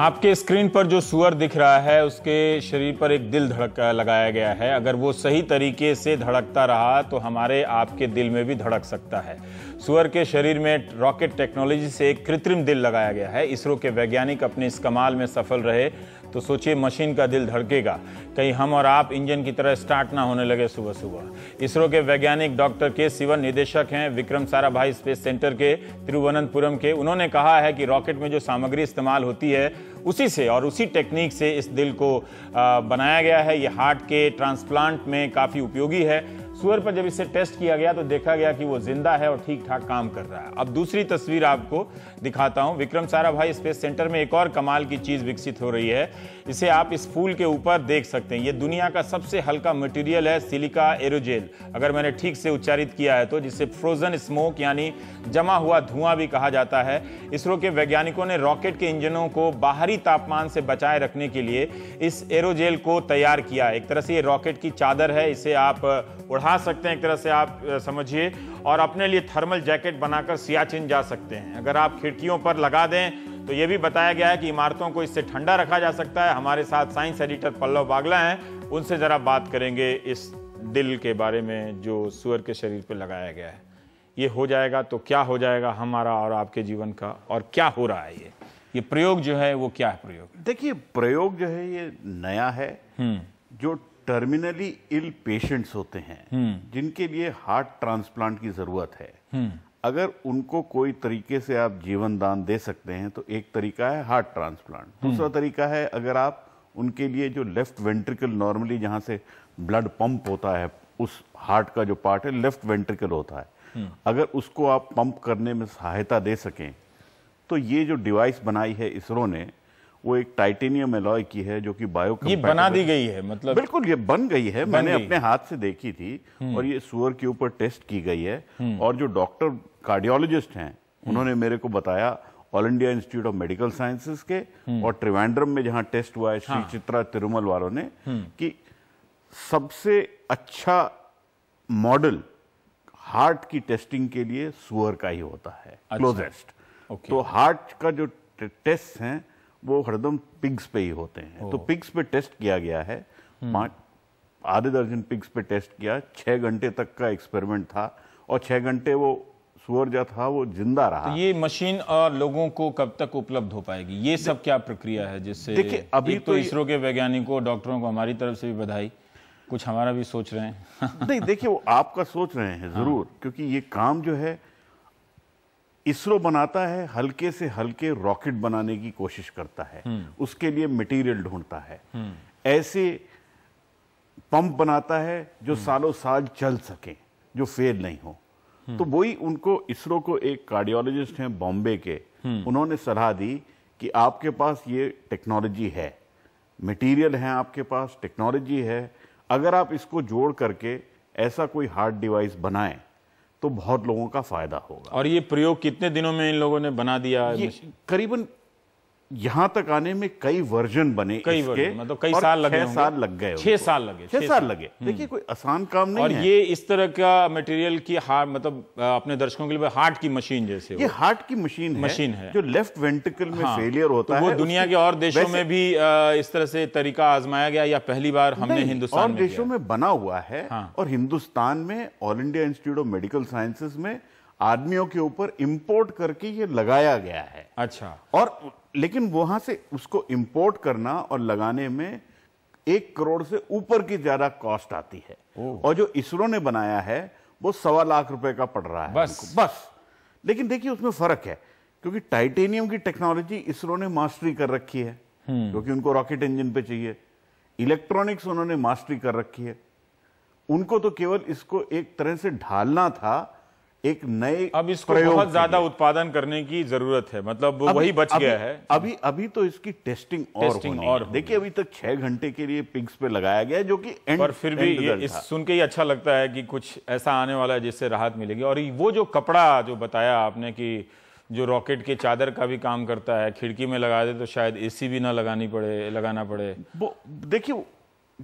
आपके स्क्रीन पर जो सुअर दिख रहा है उसके शरीर पर एक दिल धड़क लगाया गया है अगर वो सही तरीके से धड़कता रहा तो हमारे आपके दिल में भी धड़क सकता है सुअर के शरीर में रॉकेट टेक्नोलॉजी से एक कृत्रिम दिल लगाया गया है इसरो के वैज्ञानिक अपने इस कमाल में सफल रहे तो सोचिए मशीन का दिल धड़केगा कहीं हम और आप इंजन की तरह स्टार्ट ना होने लगे सुबह सुबह इसरो के वैज्ञानिक डॉक्टर के सिवन निदेशक हैं विक्रम साराभाई स्पेस सेंटर के तिरुवनंतपुरम के उन्होंने कहा है कि रॉकेट में जो सामग्री इस्तेमाल होती है उसी से और उसी टेक्निक से इस दिल को बनाया गया है ये हार्ट के ट्रांसप्लांट में काफ़ी उपयोगी है सुअर पर जब इसे टेस्ट किया गया तो देखा गया कि वो जिंदा है और ठीक ठाक काम कर रहा है अब दूसरी तस्वीर आपको दिखाता हूँ विक्रम साराभाई स्पेस सेंटर में एक और कमाल की चीज़ विकसित हो रही है इसे आप इस फूल के ऊपर देख सकते हैं ये दुनिया का सबसे हल्का मटेरियल है सिलिका एरोजेल अगर मैंने ठीक से उच्चारित किया है तो जिसे फ्रोजन स्मोक यानी जमा हुआ धुआं भी कहा जाता है इसरो के वैज्ञानिकों ने रॉकेट के इंजनों को बाहरी तापमान से बचाए रखने के लिए इस एरोजेल को तैयार किया एक तरह से ये रॉकेट की चादर है इसे आप उड़ा खा सकते हैं एक तरह से आप समझिए और अपने लिए थर्मल जैकेट बनाकर सियाचिन जा सकते हैं अगर आप खिड़कियों पर लगा दें तो ये भी बताया गया है कि इमारतों को इससे ठंडा रखा जा सकता है हमारे साथ साइंस एडिटर पल्लव बागला हैं उनसे ज़रा बात करेंगे इस दिल के बारे में जो सुअर के शरीर पर लगाया गया है ये हो जाएगा तो क्या हो जाएगा हमारा और आपके जीवन का और क्या हो रहा है ये ये प्रयोग जो है वो क्या है प्रयोग देखिए प्रयोग जो है ये नया है हम्म। जो टर्मिनली इल पेशेंट्स होते हैं हम्म। जिनके लिए हार्ट ट्रांसप्लांट की ज़रूरत है हम्म। अगर उनको कोई तरीके से आप जीवन दान दे सकते हैं तो एक तरीका है हार्ट हम्म। ट्रांसप्लांट दूसरा तरीका है अगर आप उनके लिए जो लेफ्ट वेंट्रिकल नॉर्मली जहां से ब्लड पंप होता है उस हार्ट का जो पार्ट है लेफ्ट वेंट्रिकल होता है अगर उसको आप पंप करने में सहायता दे सकें तो ये जो डिवाइस बनाई है इसरो ने वो एक टाइटेनियम एलॉय की है जो कि बायो ये बना दी गई है मतलब बिल्कुल ये बन गई है बन मैंने अपने हाथ से देखी थी हम्म। और ये सुअर के ऊपर टेस्ट की गई है हम्म। और जो डॉक्टर कार्डियोलॉजिस्ट हैं हम्म। उन्होंने मेरे को बताया All India Institute of Medical Sciences के और त्रिवेंद्रम में जहां टेस्ट हुआ है श्री हाँ। चित्रा तिरुमल वालों ने कि सबसे अच्छा मॉडल हार्ट की टेस्टिंग के लिए सुअर का ही होता है अच्छा। क्लोजेस्ट तो हार्ट का जो टेस्ट हैं वो हरदम पिग्स पे ही होते हैं तो पिग्स पे टेस्ट किया गया है पाँच आधे दर्जन पिग्स पे टेस्ट किया छः घंटे तक का एक्सपेरिमेंट था और छः घंटे वो सुअर जो था वो जिंदा रहा तो ये मशीन और लोगों को कब तक उपलब्ध हो पाएगी ये सब क्या प्रक्रिया है जिससे देखिए अभी तो, तो इसरो के वैज्ञानिकों डॉक्टरों को हमारी तरफ से भी बधाई कुछ हमारा भी सोच रहे हैं नहीं देखिए वो आपका सोच रहे हैं हाँ। जरूर हाँ। क्योंकि ये काम जो है इसरो बनाता है हल्के से हल्के रॉकेट बनाने की कोशिश करता है हम्म। उसके लिए मटेरियल ढूंढता है हम्म। ऐसे पंप बनाता है जो हम्म। सालों साल चल सके जो फेल नहीं हो तो वही उनको इसरो को एक कार्डियोलॉजिस्ट हैं बॉम्बे के उन्होंने सलाह दी कि आपके पास ये टेक्नोलॉजी है मटेरियल है आपके पास टेक्नोलॉजी है अगर आप इसको जोड़ करके ऐसा कोई हार्ड डिवाइस बनाएं तो बहुत लोगों का फायदा होगा और ये प्रयोग कितने दिनों में इन लोगों ने बना दिया करीबन यहां तक आने में कई वर्जन बने कई वर्जन मतलब कई साल लगे साल लग गए छह साल लगे छह साल लगे हम्म। देखिए कोई आसान काम नहीं और है। ये इस तरह का मटेरियल की हार मतलब अपने दर्शकों के लिए हार्ट की मशीन जैसे ये हार्ट की मशीन है, मशीन है जो लेफ्ट वेंटिकल में हाँ, फेलियर तो होता तो है वो दुनिया के और देशों में भी इस तरह से तरीका आजमाया गया या पहली बार हमने हिंदुस्तान और देशों में बना हुआ है हाँ। और हिंदुस्तान में All India Institute of Medical Sciences में आदमियों के ऊपर इंपोर्ट करके ये लगाया गया है अच्छा और लेकिन वहां से उसको इंपोर्ट करना और लगाने में एक करोड़ से ऊपर की ज्यादा कॉस्ट आती है और जो इसरो ने बनाया है वो सवा लाख रुपए का पड़ रहा है बस बस लेकिन देखिए उसमें फर्क है क्योंकि टाइटेनियम की टेक्नोलॉजी इसरो ने मास्टरी कर रखी है हम्म। क्योंकि उनको रॉकेट इंजन पे चाहिए इलेक्ट्रॉनिक्स उन्होंने मास्टरी कर रखी है उनको तो केवल इसको एक तरह से ढालना था एक नए अब इसको बहुत ज्यादा उत्पादन करने की जरूरत है मतलब वही बच गया है अभी अभी तो इसकी टेस्टिंग और टेस्टिंग और देखिए अभी तक छह घंटे के लिए पिग्स पे लगाया गया जो कि एंड पर फिर भी ये इस सुन के ही अच्छा लगता है कि कुछ ऐसा आने वाला है जिससे राहत मिलेगी और वो जो कपड़ा जो बताया आपने कि जो रॉकेट के चादर का भी काम करता है खिड़की में लगा दे तो शायद एसी भी ना लगानी पड़े लगाना पड़े वो देखिए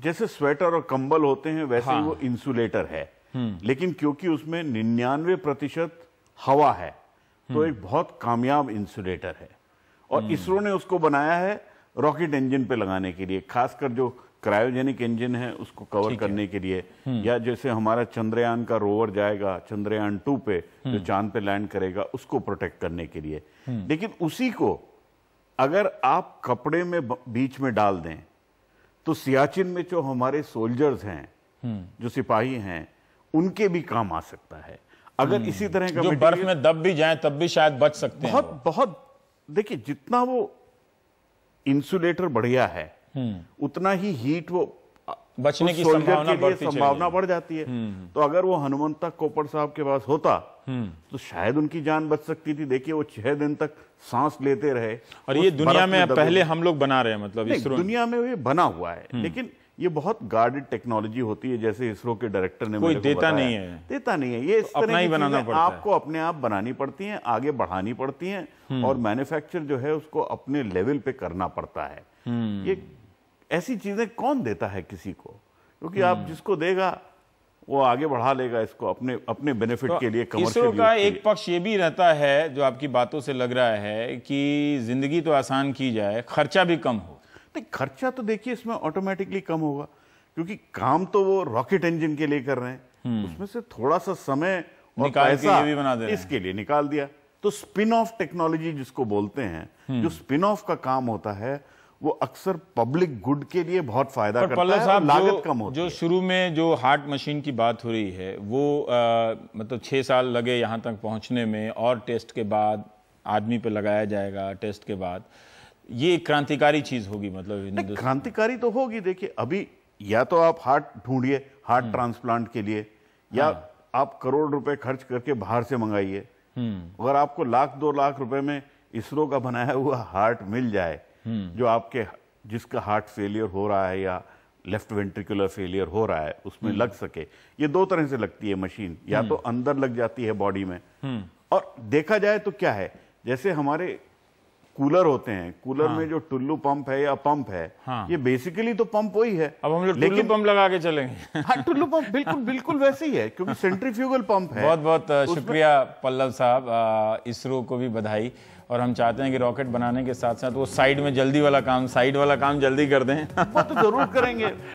जैसे स्वेटर और कंबल होते हैं वैसे हाँ। वो इंसुलेटर है हम्म। लेकिन क्योंकि उसमें निन्यानवे प्रतिशत हवा है तो हम्म। एक बहुत कामयाब इंसुलेटर है और हम्म। इसरो ने उसको बनाया है रॉकेट इंजन पे लगाने के लिए खासकर जो क्रायोजेनिक इंजन है उसको कवर करने के लिए या जैसे हमारा चंद्रयान का रोवर जाएगा चंद्रयान टू पे जो चांद पे लैंड करेगा उसको प्रोटेक्ट करने के लिए लेकिन उसी को अगर आप कपड़े में बीच में डाल दें तो सियाचिन में जो हमारे सोल्जर्स हैं जो सिपाही हैं उनके भी काम आ सकता है अगर हम्म। इसी तरह का जो बर्फ में दब भी जाए तब भी शायद बच सकते बहुत, हैं बहुत बहुत देखिए जितना वो इंसुलेटर बढ़िया है हम्म। उतना ही हीट वो बचने की संभावना बढ़ती संभावना बढ़ जाती है हम्म। तो अगर वो हनुमंता कोपर साहब के पास होता तो शायद उनकी जान बच सकती थी देखिए वो छह दिन तक सांस लेते रहे और ये दुनिया में पहले हम लोग बना रहे हैं मतलब दुनिया में ये बना हुआ है लेकिन ये बहुत गार्डेड टेक्नोलॉजी होती है जैसे इसरो के डायरेक्टर ने कोई देता नहीं है देता नहीं है ये इस तो अपना ही बनाना पड़ता आपको है। अपने आप बनानी पड़ती हैं आगे बढ़ानी पड़ती हैं हम्म। और मैन्युफैक्चर जो है उसको अपने लेवल पे करना पड़ता है हम्म। ये ऐसी चीजें कौन देता है किसी को क्योंकि आप हम्म। जिसको देगा वो आगे बढ़ा लेगा इसको अपने अपने बेनिफिट तो के लिए इसरो का एक पक्ष ये भी रहता है जो आपकी बातों से लग रहा है कि जिंदगी तो आसान की जाए खर्चा भी कम हो नहीं खर्चा तो देखिए इसमें ऑटोमेटिकली कम होगा क्योंकि काम तो वो रॉकेट इंजन के लिए कर रहे हैं हम्म। उसमें से थोड़ा सा समय और पैसा भी बना दे इसके लिए निकाल दिया तो स्पिन ऑफ टेक्नोलॉजी जिसको बोलते हैं हम्म। जो स्पिन ऑफ का काम होता है वो अक्सर पब्लिक गुड के लिए बहुत फायदा करता है लागत कम होती जो शुरू में जो हार्ट मशीन की बात हो रही है वो आ, मतलब छह साल लगे यहां तक पहुंचने में और टेस्ट के बाद आदमी पे लगाया जाएगा टेस्ट के बाद ये क्रांतिकारी चीज होगी मतलब क्रांतिकारी तो होगी देखिए अभी या तो आप हार्ट ढूंढिए हार्ट हम्म। ट्रांसप्लांट के लिए या हाँ। आप करोड़ रुपए खर्च करके बाहर से मंगाइए हम्म। अगर आपको लाख दो लाख रुपए में इसरो का बनाया हुआ हार्ट मिल जाए हम्म। जो आपके जिसका हार्ट फेलियर हो रहा है या लेफ्ट वेंट्रिकुलर फेलियर हो रहा है उसमें लग सके ये दो तरह से लगती है मशीन या तो अंदर लग जाती है बॉडी में और देखा जाए तो क्या है जैसे हमारे कूलर होते हैं कूलर हाँ। में जो टुल्लू पंप है या पंप है हाँ। ये बेसिकली तो पंप वही है अब हम लोग लेकिन पंप लगा के चलेंगे हाँ टुल्लू पंप बिल्कुल बिल्कुल वैसे ही है क्योंकि सेंट्रीफ्यूगल पंप है बहुत बहुत शुक्रिया पल्लव साहब इसरो को भी बधाई और हम चाहते हैं कि रॉकेट बनाने के साथ साथ वो साइड में जल्दी वाला काम साइड वाला काम जल्दी कर दें तो जरूर करेंगे